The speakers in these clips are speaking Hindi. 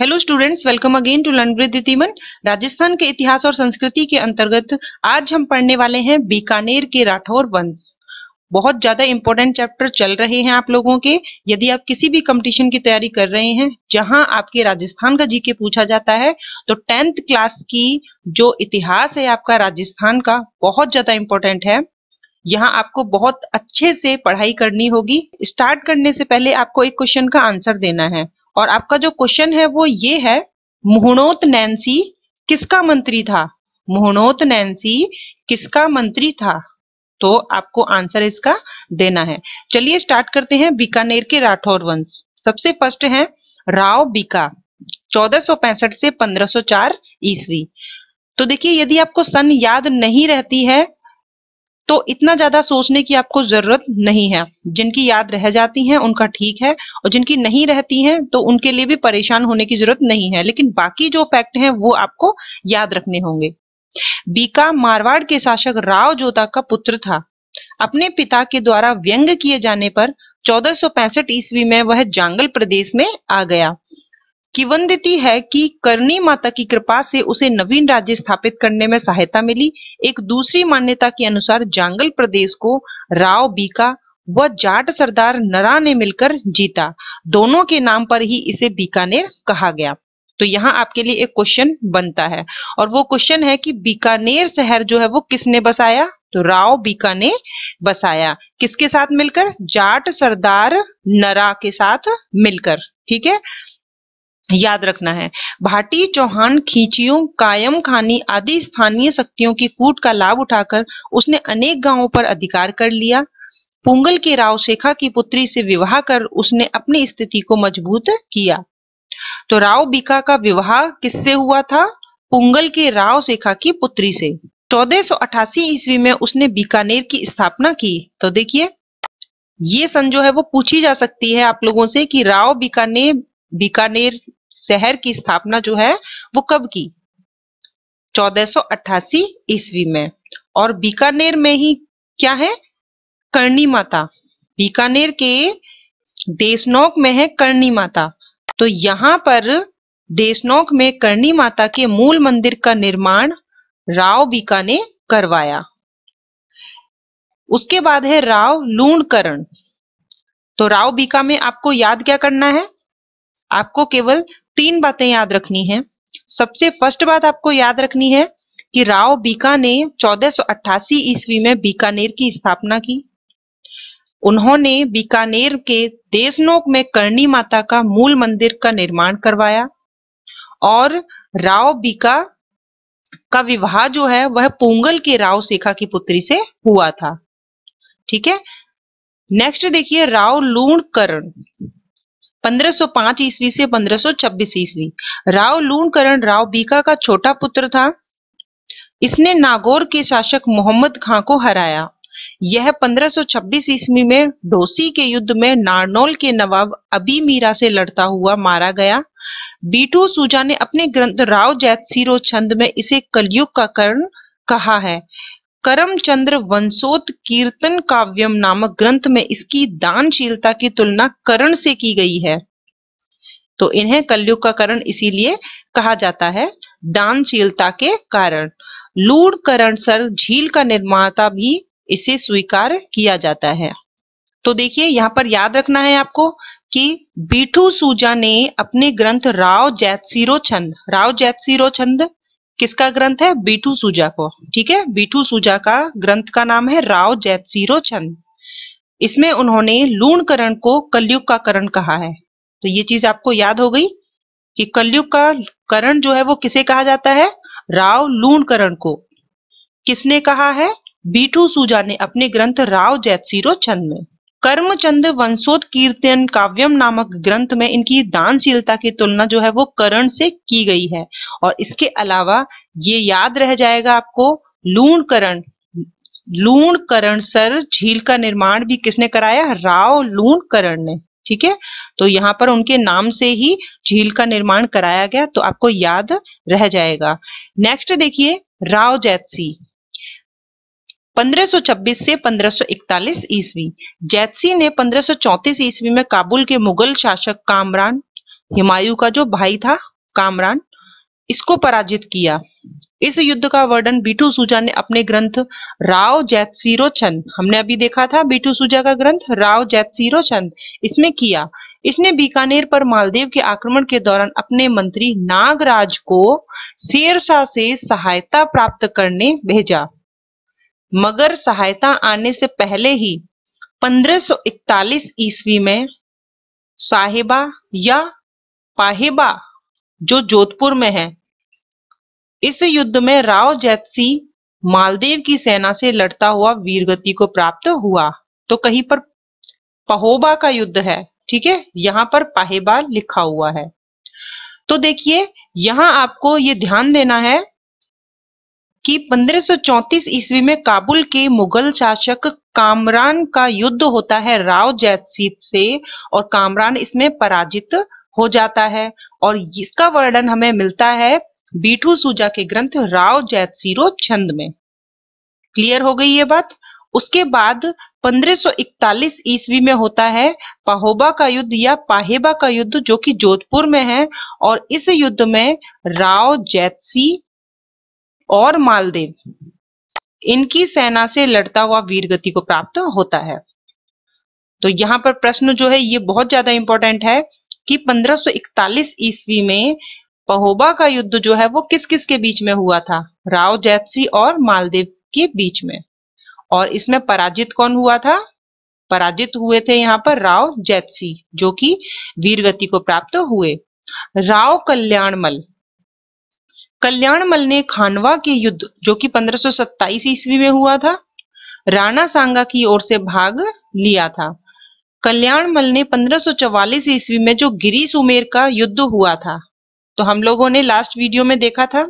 Hello students welcome again to learn with तीमन राजस्थान के इतिहास और संस्कृति के अंतर्गत आज हम पढ़ने वाले हैं बीकानेर के राठौर वंश बहुत ज्यादा इंपॉर्टेंट चैप्टर चल रहे हैं आप लोगों के यदि आप किसी भी कंपटीशन की तैयारी कर रहे हैं जहां आपके राजस्थान का जीके पूछा जाता है तो टेंथ क्लास की जो इतिहास है आपका राजस्थान का बहुत ज्यादा इंपॉर्टेंट है यहाँ आपको बहुत अच्छे से पढ़ाई करनी होगी स्टार्ट करने से पहले आपको एक क्वेश्चन का आंसर देना है और आपका जो क्वेश्चन है वो ये है मोहनोत नैन्सी किसका मंत्री था मोहनोत नैन्सी किसका मंत्री था तो आपको आंसर इसका देना है चलिए स्टार्ट करते हैं बीकानेर के राठौर वंश सबसे फर्स्ट है राव बीका 1465 से 1504 ईसवी तो देखिए यदि आपको सन याद नहीं रहती है तो इतना ज्यादा सोचने की आपको जरूरत नहीं है जिनकी याद रह जाती है उनका ठीक है और जिनकी नहीं रहती है तो उनके लिए भी परेशान होने की जरूरत नहीं है लेकिन बाकी जो फैक्ट है वो आपको याद रखने होंगे बीका मारवाड़ के शासक राव जोता का पुत्र था अपने पिता के द्वारा व्यंग किए जाने पर 1465 ईस्वी में वह जांगल प्रदेश में आ गया देती है कि करणी माता की कृपा से उसे नवीन राज्य स्थापित करने में सहायता मिली एक दूसरी मान्यता के अनुसार जांगल प्रदेश को राव बीका व जाट सरदार नरा ने मिलकर जीता दोनों के नाम पर ही इसे बीकानेर कहा गया तो यहाँ आपके लिए एक क्वेश्चन बनता है और वो क्वेश्चन है कि बीकानेर शहर जो है वो किसने बसाया तो राव बीका ने बसाया किसके साथ मिलकर जाट सरदार नरा के साथ मिलकर ठीक है याद रखना है भाटी चौहान खींचियों कायम खानी आदि स्थानीय शक्तियों की कूट का लाभ उठाकर उसने अनेक गांवों पर अधिकार कर लिया पुंगल के राव शेखा की पुत्री से विवाह कर उसने अपनी स्थिति को मजबूत किया तो राव बीका का विवाह किससे हुआ था पुंगल के राव शेखा की पुत्री से 1488 ईस्वी में उसने बीकानेर की स्थापना की तो देखिए ये सन जो है वो पूछी जा सकती है आप लोगों से कि राव बीकानेर बीकानेर शहर की स्थापना जो है वो कब की 1488 ईस्वी में और बीकानेर में ही क्या है करणी माता बीकानेर के देशनोक में है करणी माता तो यहां पर देशनोक में करणी माता के मूल मंदिर का निर्माण राव बीका ने करवाया उसके बाद है राव लूणकरण तो राव बीका में आपको याद क्या करना है आपको केवल तीन बातें याद रखनी है सबसे फर्स्ट बात आपको याद रखनी है कि राव बीका ने 1488 ईस्वी में बीकानेर की स्थापना की उन्होंने बीकानेर के देशनोक में करणी माता का मूल मंदिर का निर्माण करवाया और राव बीका का विवाह जो है वह पोंगल के राव शेखा की पुत्री से हुआ था ठीक है नेक्स्ट देखिए राव लूण करण 1505 ईसवी से 1526 ईस्वी राव लूणकरण राव बीका का छोटा पुत्र था इसने नागौर के शासक मोहम्मद खां को हराया यह 1526 ईस्वी में डोसी के युद्ध में नारनौल के नवाब अबी मीरा से लड़ता हुआ मारा गया बीटू सूजा ने अपने ग्रंथ राव जैत सीरो छंद में इसे कलयुग का कर्ण कहा है करमचंद्र वंशोत कीर्तन काव्यम नामक ग्रंथ में इसकी दानशीलता की तुलना करण से की गई है तो इन्हें कलयुग का करण इसीलिए कहा जाता है दानशीलता के कारण लूड करण सर झील का निर्माता भी इसे स्वीकार किया जाता है तो देखिए यहाँ पर याद रखना है आपको कि बीठू सूजा ने अपने ग्रंथ राव जैतसीरो छंद राव जैतसीरो छंद किसका ग्रंथ है बीठू सूजा को ठीक है बीठू सूजा का ग्रंथ का नाम है राव सीरो छंद इसमें उन्होंने लूणकरण को कलयुग का करण कहा है तो ये चीज आपको याद हो गई कि कलयुग का करण जो है वो किसे कहा जाता है राव लूणकरण को किसने कहा है बीठू सूजा ने अपने ग्रंथ राव जैत सीरो छंद में कर्मचंद कीर्तन काव्यम नामक ग्रंथ में इनकी दानशीलता की तुलना जो है वो करण से की गई है और इसके अलावा ये याद रह जाएगा आपको लूण करण लूण करण सर झील का निर्माण भी किसने कराया राव लूण करण ने ठीक है तो यहाँ पर उनके नाम से ही झील का निर्माण कराया गया तो आपको याद रह जाएगा नेक्स्ट देखिए राव जैतसी 1526 से 1541 ईस्वी जैतसी ने 1534 ईस्वी में काबुल के मुगल शासक कामरान हिमायू का जो भाई था कामरान इसको पराजित किया इस युद्ध का वर्णन बीटू सूजा ने अपने ग्रंथ राव जैतसीरो चंद हमने अभी देखा था बीटू सूजा का ग्रंथ राव जैतसीरो चंद इसमें किया इसने बीकानेर पर मालदेव के आक्रमण के दौरान अपने मंत्री नागराज को शेरशाह से सहायता प्राप्त करने भेजा मगर सहायता आने से पहले ही 1541 ईस्वी में साहिबा या पाहिबा जो जोधपुर में है इस युद्ध में राव जैतसी मालदेव की सेना से लड़ता हुआ वीरगति को प्राप्त हुआ तो कहीं पर पहोबा का युद्ध है ठीक है यहां पर पाहेबा लिखा हुआ है तो देखिए यहां आपको ये ध्यान देना है कि 1534 ईस्वी में काबुल के मुगल शासक कामरान का युद्ध होता है राव जैत से और कामरान इसमें पराजित हो जाता है और इसका वर्णन हमें मिलता है बीठू सूजा के ग्रंथ राव जैत छंद में क्लियर हो गई ये बात उसके बाद 1541 ईस्वी में होता है पाहोबा का युद्ध या पाहेबा का युद्ध जो कि जोधपुर में है और इस युद्ध में राव जैतसी और मालदेव इनकी सेना से लड़ता हुआ वीर गति को प्राप्त होता है तो यहाँ पर प्रश्न जो है ये बहुत ज्यादा इंपॉर्टेंट है कि 1541 ईस्वी में पहोबा का युद्ध जो है वो किस किस के बीच में हुआ था राव जैतसी और मालदेव के बीच में और इसमें पराजित कौन हुआ था पराजित हुए थे यहाँ पर राव जैतसी जो कि वीरगति को प्राप्त हुए राव कल्याणमल कल्याणमल ने खानवा के युद्ध जो कि 1527 ईस्वी में हुआ था राणा सांगा की ओर से भाग लिया था कल्याणमल ने 1544 ईस्वी में जो गिरी सुमेर का युद्ध हुआ था तो हम लोगों ने लास्ट वीडियो में देखा था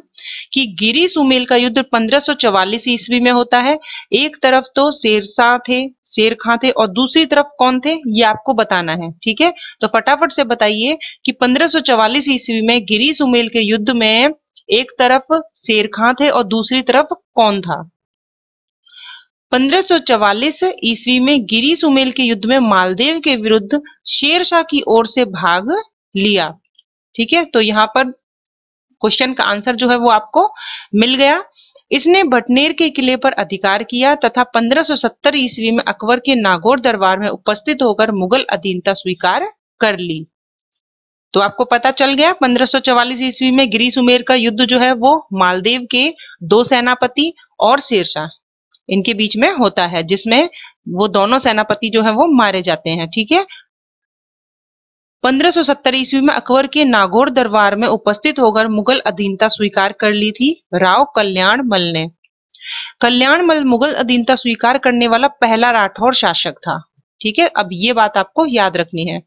कि गिरी सुमेल का युद्ध 1544 ईस्वी में होता है एक तरफ तो शेरशाह थे शेर खां थे और दूसरी तरफ कौन थे ये आपको बताना है ठीक है तो फटाफट से बताइए कि 1544 ईस्वी में गिरी सुमेल के युद्ध में एक तरफ शेर खां थे और दूसरी तरफ कौन था 1544 ईस्वी में गिरी सुमेल के युद्ध में मालदेव के विरुद्ध शेर शाह की ओर से भाग लिया ठीक है तो यहाँ पर क्वेश्चन का आंसर जो है वो आपको मिल गया इसने भटनेर के किले पर अधिकार किया तथा 1570 ईस्वी में अकबर के नागौर दरबार में उपस्थित होकर मुगल अधीनता स्वीकार कर ली तो आपको पता चल गया 1544 ईस्वी में ग्रीस उमेर का युद्ध जो है वो मालदेव के दो सेनापति और शेरशाह इनके बीच में होता है जिसमें वो दोनों सेनापति जो है वो मारे जाते हैं ठीक है 1570 ईस्वी में अकबर के नागौर दरबार में उपस्थित होकर मुगल अधीनता स्वीकार कर ली थी राव कल्याण मल ने कल्याण मल मुगल अधीनता स्वीकार करने वाला पहला राठौर शासक था ठीक है अब ये बात आपको याद रखनी है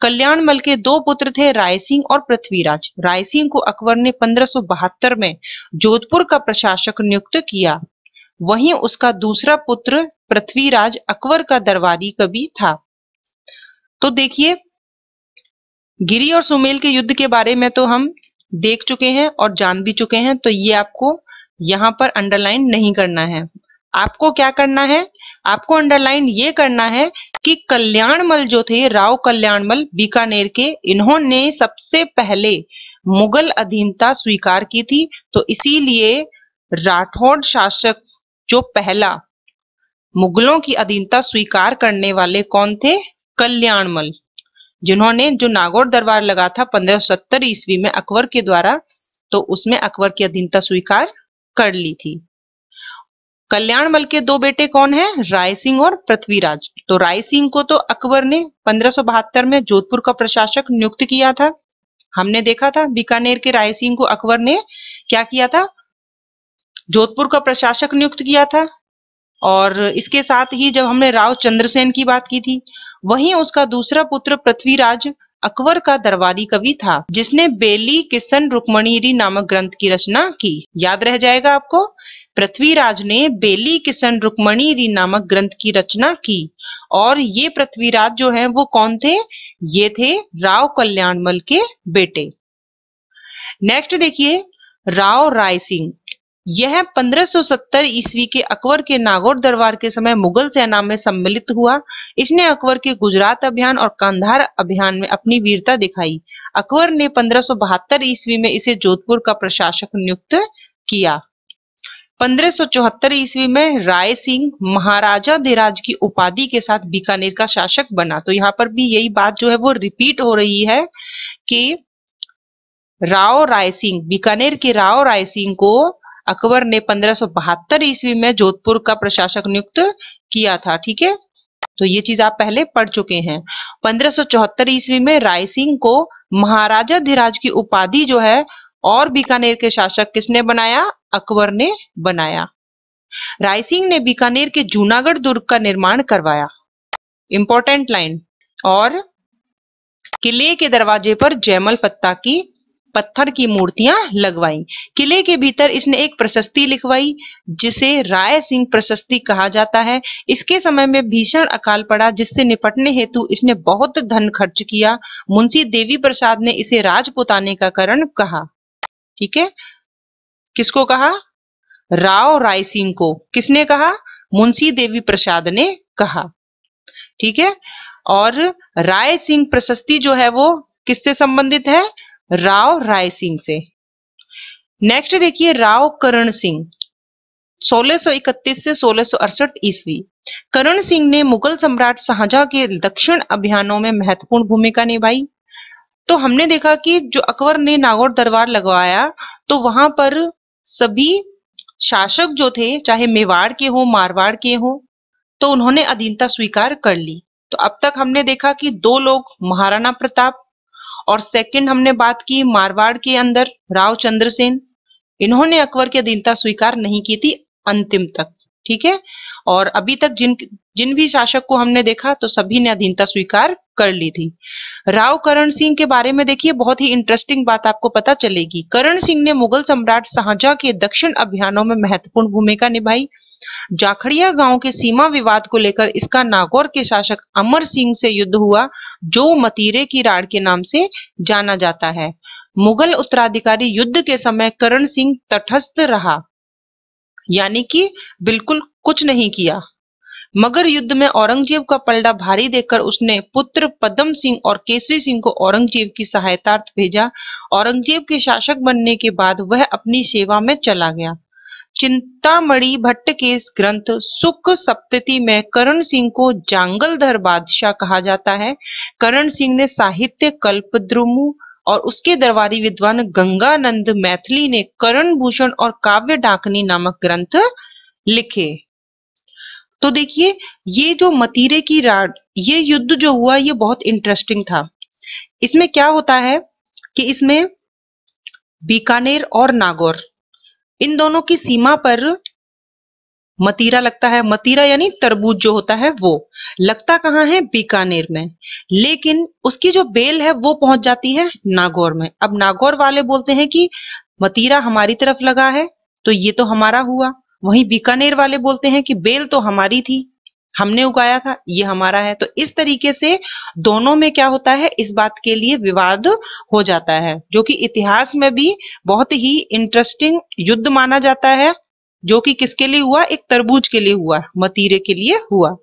कल्याण मल के दो पुत्र थे राय सिंह और पृथ्वीराज राय सिंह को अकबर ने पंद्रह में जोधपुर का प्रशासक नियुक्त किया वहीं उसका दूसरा पुत्र पृथ्वीराज अकबर का दरबारी कवि था तो देखिए गिरी और सुमेल के युद्ध के बारे में तो हम देख चुके हैं और जान भी चुके हैं तो ये आपको यहां पर अंडरलाइन नहीं करना है आपको क्या करना है आपको अंडरलाइन ये करना है कि कल्याणमल जो थे राव कल्याणमल बीकानेर के इन्होंने सबसे पहले मुगल अधीनता स्वीकार की थी तो इसीलिए राठौड़ शासक जो पहला मुगलों की अधीनता स्वीकार करने वाले कौन थे कल्याणमल जिन्होंने जो नागौर दरबार लगा था 1570 ईस्वी में अकबर के द्वारा तो उसमें अकबर की अधीनता स्वीकार कर ली थी कल्याण मल के दो बेटे कौन हैं? राय सिंह और पृथ्वीराज। तो राय सिंह को तो अकबर ने पंद्रह में जोधपुर का प्रशासक नियुक्त किया था हमने देखा था बीकानेर के राय सिंह को अकबर ने क्या किया था जोधपुर का प्रशासक नियुक्त किया था और इसके साथ ही जब हमने राव चंद्रसेन की बात की थी वहीं उसका दूसरा पुत्र पृथ्वीराज अकबर का दरबारी कवि था जिसने बेली किशन रुक्मणीरी नामक ग्रंथ की रचना की याद रह जाएगा आपको पृथ्वीराज ने बेली किशन रुक्मणी री नामक ग्रंथ की रचना की और ये पृथ्वीराज जो है वो कौन थे ये थे राव कल्याणमल के बेटे नेक्स्ट देखिए राव राय सिंह यह 1570 ईस्वी के अकबर के नागौर दरबार के समय मुगल सेना में सम्मिलित हुआ इसने अकबर के गुजरात अभियान और कांधार अभियान में अपनी वीरता दिखाई अकबर ने 1572 ईस्वी में इसे जोधपुर का प्रशासक नियुक्त किया पंद्रह ईस्वी में राय सिंह महाराजा देराज की उपाधि के साथ बीकानेर का शासक बना तो यहाँ पर भी यही बात जो है वो रिपीट हो रही है कि राव राय सिंह बीकानेर के राव राय सिंह को अकबर ने 1572 ईस्वी में जोधपुर का प्रशासक नियुक्त किया था ठीक है तो ये चीज आप पहले पढ़ चुके हैं 1574 ईस्वी में राय सिंह को महाराजा धीराज की उपाधि जो है और बीकानेर के शासक किसने बनाया अकबर ने बनाया राय सिंह ने बीकानेर के जूनागढ़ दुर्ग का निर्माण करवाया इंपॉर्टेंट लाइन और किले के दरवाजे पर जयमल पत्ता की पत्थर की मूर्तियां लगवाई किले के भीतर इसने एक प्रशस्ति लिखवाई जिसे राय सिंह प्रशस्ति कहा जाता है इसके समय में भीषण अकाल पड़ा जिससे निपटने हेतु इसने बहुत धन खर्च किया मुंशी देवी प्रसाद ने इसे राजपुताने का करण कहा ठीक है किसको कहा राव राय सिंह को किसने कहा मुंशी देवी प्रसाद ने कहा ठीक है और राय सिंह प्रशस्ति जो है वो किससे संबंधित है राव राय सिंह से नेक्स्ट देखिए राव करण सिंह 1631 से 1668 ईस्वी करण सिंह ने मुगल सम्राट शाहजहां के दक्षिण अभियानों में महत्वपूर्ण भूमिका निभाई तो हमने देखा कि जो अकबर ने नागौर दरबार लगवाया तो वहां पर सभी शासक जो थे चाहे मेवाड़ के हो मारवाड़ के हो तो उन्होंने अधीनता स्वीकार कर ली तो अब तक हमने देखा कि दो लोग महाराणा प्रताप और सेकंड हमने बात की मारवाड़ के अंदर राव चंद्रसेन इन्होंने अकबर की अधीनता स्वीकार नहीं की थी अंतिम तक ठीक है और अभी तक जिन जिन भी शासक को हमने देखा तो सभी ने अधीनता स्वीकार कर ली थी राव करण सिंह के बारे में देखिए बहुत ही इंटरेस्टिंग बात आपको पता चलेगी करण सिंह ने मुगल सम्राट शाहजहां के दक्षिण अभियानों में महत्वपूर्ण भूमिका निभाई जाखड़िया गांव के सीमा विवाद को लेकर इसका नागौर के शासक अमर सिंह से युद्ध हुआ जो मतीरे की राड़ के नाम से जाना जाता है मुगल उत्तराधिकारी युद्ध के समय करण सिंह तटस्थ रहा यानी कि बिल्कुल कुछ नहीं किया मगर युद्ध में औरंगजेब का पलड़ा भारी देकर उसने पुत्र पदम सिंह और केसरी सिंह को औरंगजेब की सहायतार्थ भेजा औरंगजेब के शासक बनने के बाद वह अपनी सेवा में चला गया चिंतामणि भट्ट के ग्रंथ सुख सप्तति में करण सिंह को जांगलधर बादशाह कहा जाता है करण सिंह ने साहित्य कल्पद्रुमु और उसके दरबारी विद्वान गंगानंद मैथिली ने करण भूषण और काव्य डाकनी नामक ग्रंथ लिखे तो देखिए ये जो मतीरे की राड ये युद्ध जो हुआ ये बहुत इंटरेस्टिंग था इसमें क्या होता है कि इसमें बीकानेर और नागौर इन दोनों की सीमा पर मतीरा लगता है मतीरा यानी तरबूज जो होता है वो लगता कहाँ है बीकानेर में लेकिन उसकी जो बेल है वो पहुंच जाती है नागौर में अब नागौर वाले बोलते हैं कि मतीरा हमारी तरफ लगा है तो ये तो हमारा हुआ वहीं बीकानेर वाले बोलते हैं कि बेल तो हमारी थी हमने उगाया था ये हमारा है तो इस तरीके से दोनों में क्या होता है इस बात के लिए विवाद हो जाता है जो कि इतिहास में भी बहुत ही इंटरेस्टिंग युद्ध माना जाता है जो कि किसके लिए हुआ एक तरबूज के लिए हुआ मतीरे के लिए हुआ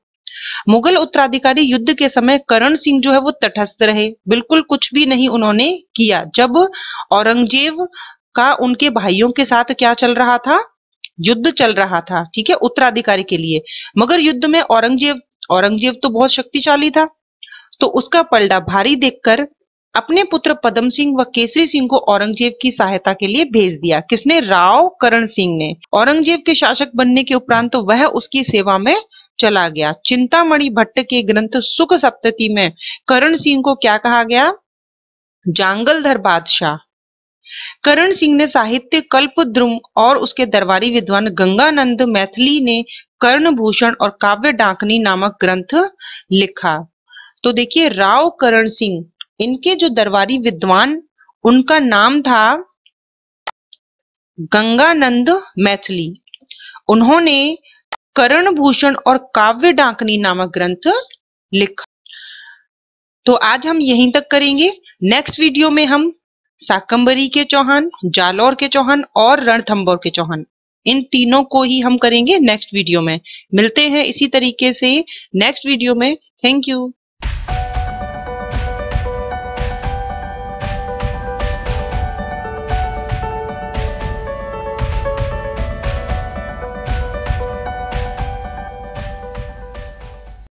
मुगल उत्तराधिकारी युद्ध के समय करण सिंह जो है वो तटस्थ रहे बिल्कुल कुछ भी नहीं उन्होंने किया जब औरंगजेब का उनके भाइयों के साथ क्या चल रहा था युद्ध चल रहा था ठीक है उत्तराधिकारी के लिए मगर युद्ध में औरंगजेब औरंगजेब तो बहुत शक्तिशाली था तो उसका पलड़ा भारी देखकर अपने पुत्र पदम सिंह व केसरी सिंह को औरंगजेब की सहायता के लिए भेज दिया किसने राव करण सिंह ने औरंगजेब के शासक बनने के उपरांत तो वह उसकी सेवा में चला गया चिंतामणि भट्ट के ग्रंथ सुख सप्तति में करण सिंह को क्या कहा गया जांगलधर बादशाह करण सिंह ने साहित्य कल्पद्रुम और उसके दरबारी विद्वान गंगानंद मैथिली ने कर्णभूषण और काव्य डाकनी नामक ग्रंथ लिखा तो देखिए राव करण सिंह इनके जो दरबारी विद्वान उनका नाम था गंगानंद मैथिली उन्होंने करण भूषण और काव्य डांकनी नामक ग्रंथ लिखा तो आज हम यहीं तक करेंगे नेक्स्ट वीडियो में हम साकंबरी के चौहान जालौर के चौहान और रणथंबोर के चौहान इन तीनों को ही हम करेंगे नेक्स्ट वीडियो में मिलते हैं इसी तरीके से नेक्स्ट वीडियो में थैंक यू